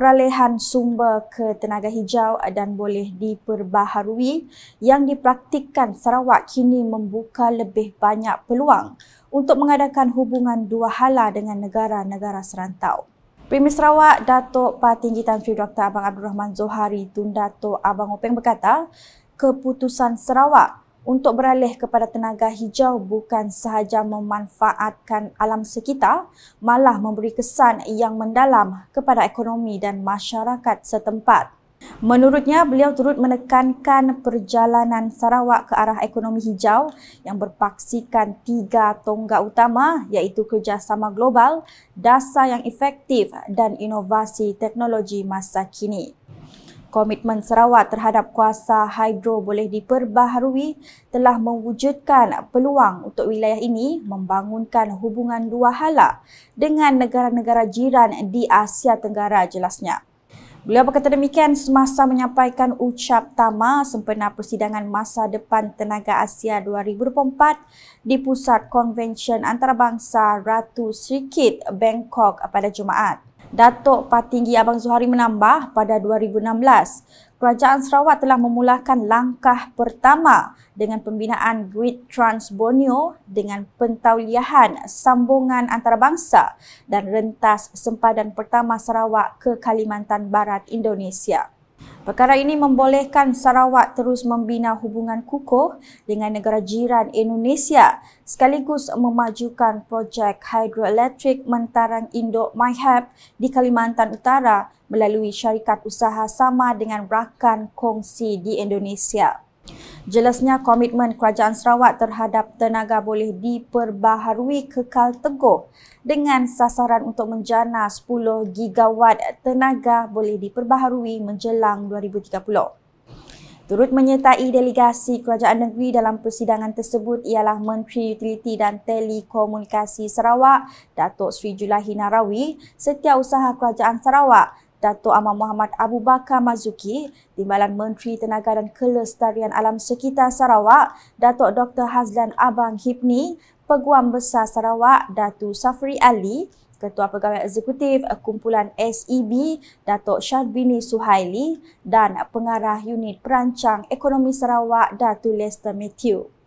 peralihan sumber ke tenaga hijau dan boleh diperbaharui yang dipraktikkan Sarawak kini membuka lebih banyak peluang untuk mengadakan hubungan dua hala dengan negara-negara serantau. Premier Sarawak Datuk Patinggi Tan Sri Dr. Abang Abdul Rahman Zohari Tun Datuk Abang Openg berkata, keputusan Sarawak untuk beralih kepada tenaga hijau bukan sahaja memanfaatkan alam sekitar malah memberi kesan yang mendalam kepada ekonomi dan masyarakat setempat. Menurutnya, beliau turut menekankan perjalanan Sarawak ke arah ekonomi hijau yang berpaksikan tiga tonggak utama iaitu kerjasama global, dasar yang efektif dan inovasi teknologi masa kini. Komitmen Sarawak terhadap kuasa hidro boleh diperbaharui telah mewujudkan peluang untuk wilayah ini membangunkan hubungan dua hala dengan negara-negara jiran di Asia Tenggara jelasnya. Beliau berkata demikian semasa menyampaikan ucap tama sempena persidangan masa depan Tenaga Asia 2024 di Pusat Konvensyen Antarabangsa Ratu Sri Bangkok pada Jumaat. Datuk Patinggi Abang Zuhari menambah pada 2016, Kerajaan Sarawak telah memulakan langkah pertama dengan pembinaan Grid Trans Borneo dengan pentauliahan sambungan antarabangsa dan rentas sempadan pertama Sarawak ke Kalimantan Barat Indonesia. Perkara ini membolehkan Sarawak terus membina hubungan kukuh dengan negara jiran Indonesia sekaligus memajukan projek hidroelektrik Mentarang Indo Myhab di Kalimantan Utara melalui syarikat usaha sama dengan rakan kongsi di Indonesia. Jelasnya komitmen Kerajaan Sarawak terhadap tenaga boleh diperbaharui kekal teguh dengan sasaran untuk menjana 10 gigawatt tenaga boleh diperbaharui menjelang 2030. Turut menyertai delegasi kerajaan negeri dalam persidangan tersebut ialah Menteri Utiliti dan Telekomunikasi Sarawak, Datuk Sri Julahi Narawi, Setiausaha Kerajaan Sarawak, Datuk Ahmad Muhammad Abu Bakar Mazuki, Timbalan Menteri Tenaga dan Kelestarian Alam Sekitar Sarawak, Datuk Dr. Hazlan Abang Hipni, Peguam Besar Sarawak, Dato' Safri Ali, Ketua Pegawai Eksekutif Kumpulan SEB, Datuk Syarbini Suhaili dan Pengarah Unit Perancang Ekonomi Sarawak, Dato' Lester Matthew.